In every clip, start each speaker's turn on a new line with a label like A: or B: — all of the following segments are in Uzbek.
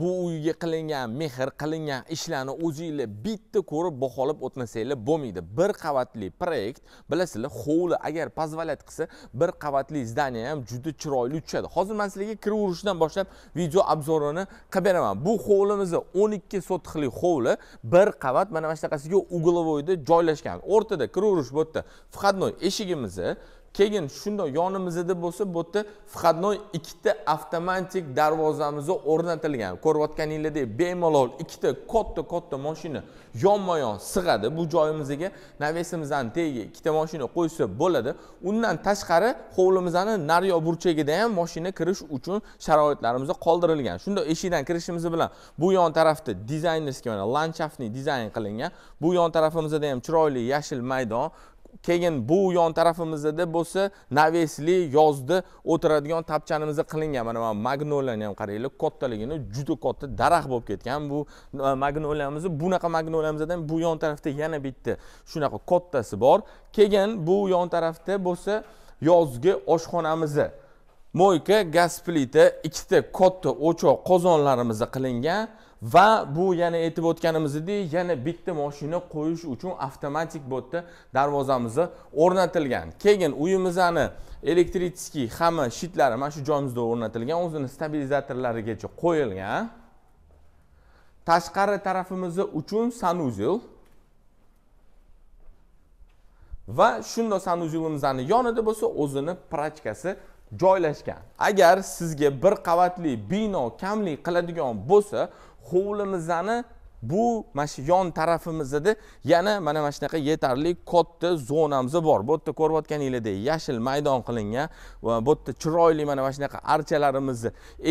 A: bu uyga qilingan mehr qilingan ishlarni o'zinglar bitta ko'rib baholab o'tmasanglar bo'lmaydi bir qavatli proyekt bilasizlar hovli agar позволять qilsa bir qavatli здание ham juda chiroyli tushadi hozir man sizlarga kirib urishdan boshlab video obzorini qilib beraman bu hovlimizni o'n ikki sotixli hovli bir qavat mana mana shunaqasiga угловойda joylashgan o'rtada kiraverish bu yerda входной eshigimizni keyin shundoq yonimizda bo'lsa bu yerda входной ikkita avtomatik darvozamiz o'rnatilgan ko'rayotganinglardek bemalol ikkita katta katta mashina yonma yon sig'adi bu joyimizga navesimizni tagiga ikkita mashina qo'ysa bo'ladi undan tashqari hovlimizni naryo burchagida ham mashina kirish uchun sharoitlarimiz qoldirilgan shundoq eshikdan kirishimiz bilan bu yon tarafda dizaynerskiy mana landshaftni dizayn qilingan bu yon tarafimizda ham chiroyli yashil maydon keyin bu yon tarafimizda bo'lsa navesli yozda o'tiradigan tapchanimizni qilingan mana mana magnoliyani ham qaranglar kattaligini juda katta daraxt bo'lib ketgan bu e, magnoliyamiz bunaqa magnoliyamizdan bu yon tarafda yana bitta shunaqa kattasi bor keyin bu yon tarafda bo'lsa yozgi oshxonamizni moyka gaz plita ikkita katta o'choq qozonlarimizda qilingan va bu yana aytib o'tganimizdek yana bitta moshina qo'yish uchun avtomatik bo'tda darvozamizni o'rnatilgan keyin uyimizni elektriskiy hamma shitlari mana shu joyimizda o'rnatilgan o'zini stabilizatorlarigacha qo'yilgan tashqari tarafimiz uchun sanuzel va shundoq sanuzilimizni yonida bo'lsa o'zini prachkasi joylashgan agar sizga bir qavatli bino kamlik qiladigan bo'lsa hovlimizni bu mana shu yon tarafimizda yana mana mana shunaqa yetarli katta zonamiz bor bu yerda ko'rayotganinglardek yashil maydon qilingan va bu yerda chiroyli mana mana shunaqa archalarimiz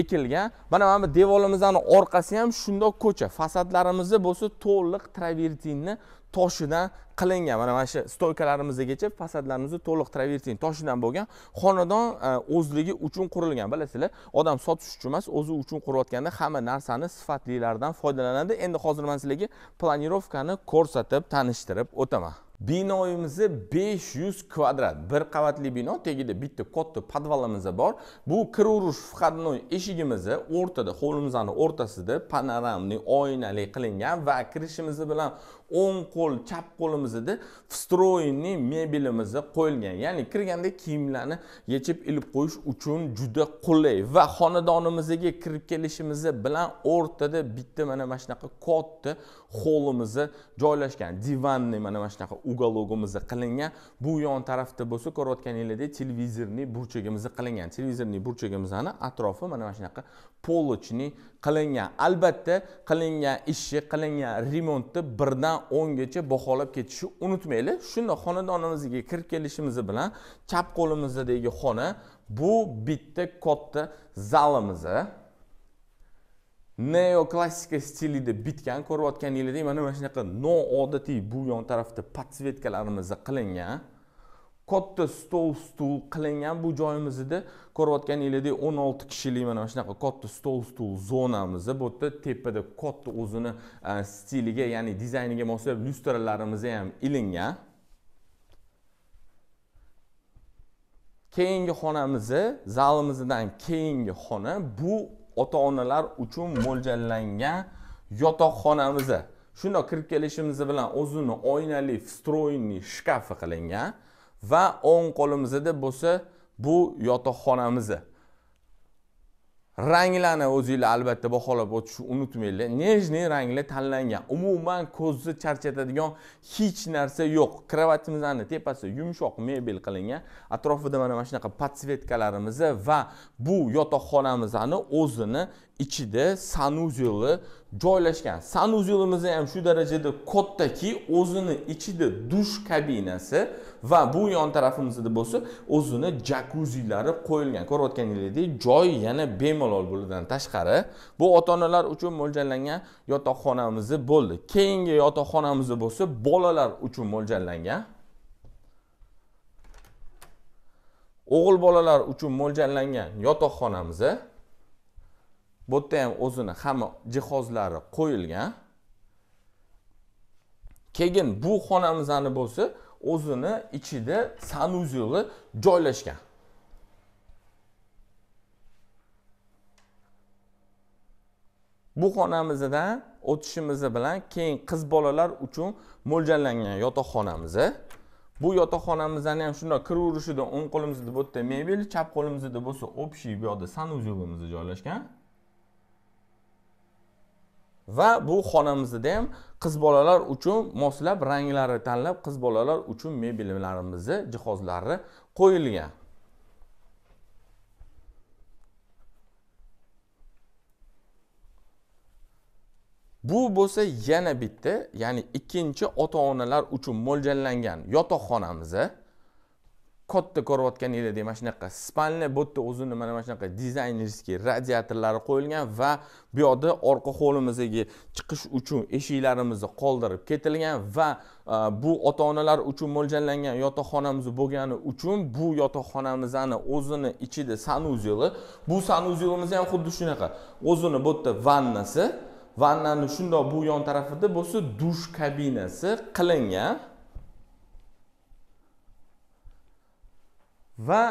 A: ekilgan mana mana bu devorimizni orqasi ham shundoq ko'cha Fasadlarimiz bo'lsa to'liq travertinni toshidan qilingan mana mana shu stoykalarimizgacha fasadlarimizni to'liq travertin toshidan bo'lgan xonadon e, o'zligi uchun qurilgan bilasizlar odam sotish uchun emas o'zi uchun qurayotganda hamma narsani sifatlilaridan foydalanadi endi hozir man sizlarga planirovkani ko'rsatib tanishtirib o'taman binoyimizni 500 kvadrat bir qavatli bino tagida bitta katta podvalimiz bor bu kir urish входной eshigimizni o'rtada hovlimizni o'rtasida panoramli oynali qilingan va kirishimiz bilan o'ng qo'l chap qo'limizda встроенный mebelimiz qo'yilgan ya'ni kirganda kiyimlarni yechib ilib qo'yish uchun juda qulay va xonadonimizga kirib kelishimiz bilan o'rtada bitta mana mana shunaqa katta hovlimiz joylashgan divanni mana mana shunaqa uголogimizni qilingan bu yon tarafda bo'lsa ko'rayotganinglardek televizorni burchagimizni qilingan televizorni burchagimizni atrofi mana mana shunaqa polochni qilingan albatta qilingan ishni qilingan remontni birdan o'ngacha baholab ketishni unutmaylik shundoq xonadonimizga kirib kelishimiz bilan chap qo'limizdagi xona bu bitta katta zalimiz neoklassika stilida bitgan ko'rayotganinglardek mana mana shunaqa noodatiy bu yon tarafda podsvetkalarimiz qilingan katta stol stul qilingan bu joyimizda ko'rayotganinglardek 16 kishilik mana mana shunaqa katta stol stul zonamiz bu yerda tepada katta o'zini e, stiliga ya'ni dizayniga moslab lyustralarimiz ham ilingan keyingi xonamiz zalimizdan keyingi xona bu ota onalar uchun mo'ljallangan yotoqxonamizda shundoq kirib kelishimiz bilan o'zini oynali встроенный shkafi qilingan va o'ng qo'limizda bo'lsa bu yotoqxonamizni ranglarni o'zinglar albatta baholab o'tishni unutmanglar nejniy ranglar tanlangan umuman ko'zni charchatadigan hech narsa yo'q kravatimizni tepasi yumshoq mebel qilingan atrofida mana mana shunaqa подсветкаlarimizni va bu yotoqxonamizni o'zini ichida sanuzeli joylashgan sanuzilimiz ham shu darajada kattaki o'zini ichida dush kabinasi va bu yon tarafimizda bo'lsa o'zini jakuzilari qo'yilgan ko'rayotganingizdek joy yana bemalol bemalol bulidan tashqari bu ota onalar uchun mo'ljallangan yotoqxonamiz bo'ldi keyingi yotoqxonamiz bo'lsa bolalar uchun mo'ljallangan o'g'il bolalar uchun mo'ljallangan yotoqxonamiz bu yerda ham o'zini hamma jihozlari qo'yilgan keyin bu xonamizni bo'lsa o'zini ichida sanuzyuli joylashgan bu xonamizdan o'tishimiz bilan keyin qiz bolalar uchun mo'ljallangan yotoqxonamiz bu yotoqxonamizdan ham shundoq kiraverishida o'ng qo'limizda bu yerda mebel chap qo'limizda bo'lsa общий bu yoqda санузелimiz joylashgan va bu xonamizda ham qiz bolalar uchun moslab ranglari tanlab qiz bolalar uchun mebellarimizni jihozlari qo'yilgan bu bo'lsa yana bitta ya'ni ikkinchi ota onalar uchun mo'ljallangan yotoqxonamiz katta ko'rayotganinglar deb mana shunaqa spalni bu yerda o'zini mana mana shunaqa dizaynerskiy radiatorlari qo'yilgan va bu yoqda orqa hovlimizdagi chiqish uchun eshiklarimizni qoldirib ketilgan va e, bu ota onalar uchun mo'ljallangan yotoqxonamiz bo'lgani uchun bu yotoqxonamizni o'zini ichida sanuzeli bu sanuzelimiz ham xuddi shunaqa o'zini bu yerda vannasi vannani shundoq bu yon tarafida bo'lsa dush kabinasi qilingan va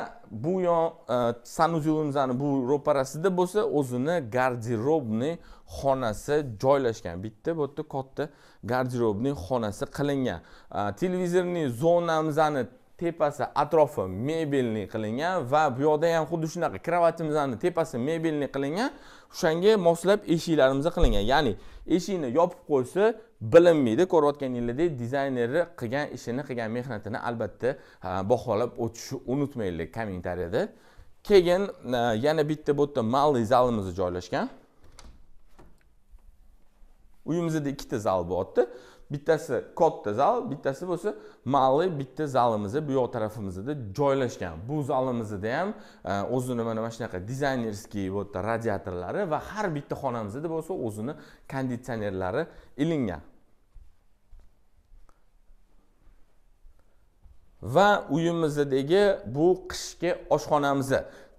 A: bu yon e, sanuzyulimizani bu ro'parasida bo'lsa o'zini garderobniy xonasi joylashgan bitta bu yerda katta garderobniy xonasi qilingan e, televizorniy zonamizni tepasi atrofi mebelli qilingan va bu yoqda ham xuddi shunaqa kravatimizni tepasi mebelli qilingan o'shanga moslab eshiklarimiz qilingan ya'ni eshikni yopib qo'ysa bilinmaydi ko'rayotganinglardek dizaynerni qilgan ishini qilgan mehnatini albatta baholab o'tishni unutmanglar kommentariyada keyin e, yana bitta bu yerda malniy zalimiz joylashgan uyimizda ikkita zal bo'lyapti bittasi katta zal bittasi bo'lsa malli bitta zalimizda bu yoq tarafimizda joylashgan bu zalimizda ham e, o'zini mana mana shunaqa dizaynerskiy bu yerda radiatorlari va har bitta xonamizda bo'lsa o'zini konditsionerlari ilingan va uyimizdagi bu qishki oshxonamiz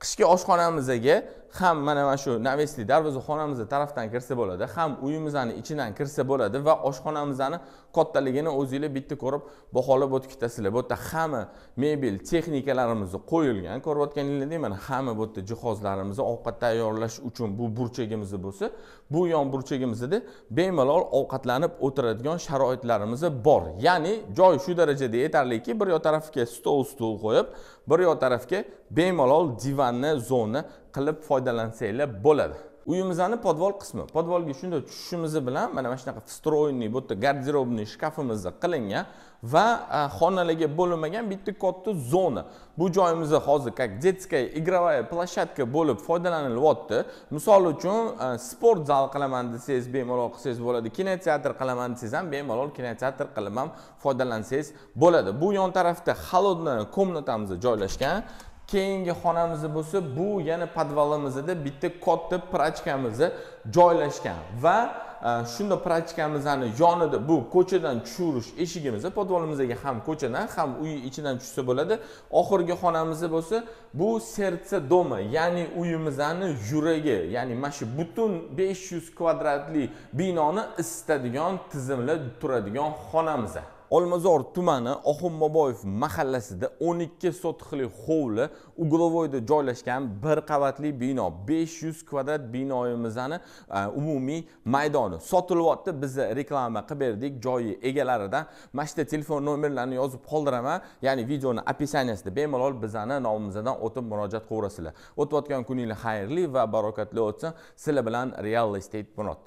A: qishki oshxonamizga ham mana mana shu navesli darvozaxonamizni tarafdan kirsa bo'ladi ham uyimizni ichidan kirsa bo'ladi va oshxonamizni kattaligini o'zinglar bitta ko'rib baholab o'tib ketasizlar bu yerda hamma mebel texnikalarimizni qo'yilgan ko'rayotganinglardek mana hamma bu yerda jihozlarimiz ovqat tayyorlash uchun bu burchagimiz bo'lsa bu yon burchagimizda bemalol ovqatlanib o'tiradigan sharoitlarimiz bor ya'ni joy shu darajada yetarliki bir yo tarafga stol stul qo'yib bir yo tarafga bemalol divanni zonni qilib foydalansanglar bo'ladi uyimizni podvol qismi podvolga shunday tushishimiz bilan mana mana shunaqa встроенный bu yerda garderobniy shkafimizni qilingan va e, xonalarga bo'linmagan bitta katta zona bu joyimizda hozir как детская игровая площадка bo'lib foydalanilyapti misol uchun e, sport zal qilaman desangiz bemalol qilsangiz bo'ladi kinoteatr qilaman desangiz ham bemalol kinoteatr qilib ham foydalansangiz bo'ladi bu yon tarafda холодная komnatamiz joylashgan keyingi xonamiz bo'lsa bu yana podvalimizda bitta katta prachkamiz joylashgan va e, shunda prachkamizni yonida bu ko'chadan tushirish eshigimiz podvolimizdagi ham ko'chadan ham uy ichidan tushsa bo'ladi oxirgi xonamiz bo'lsa bu sertsa domi ya'ni uyimizni yuragi ya'ni mana shu butun besh yuz kvadratli binoni isitadigan tizimli turadigan xonamiz olmazor tumani oxunboboyev mahallasida 12 sotixli hovli uglovoyda joylashgan bir qavatli bino 500 kvadrat binoyimizni e, umumiy maydoni sotilyapti biz reklama qilib berdik joyi egalaridan mana shu telefon nomerlarini yozib qoldiraman ya'ni videoni описаниясida bemalol bizani nomimizdan o'tib murojaat qilaverasizlar o'tayotgan kuningiz xayrli va barokatli o'tsin sizlar bilan real estate bunot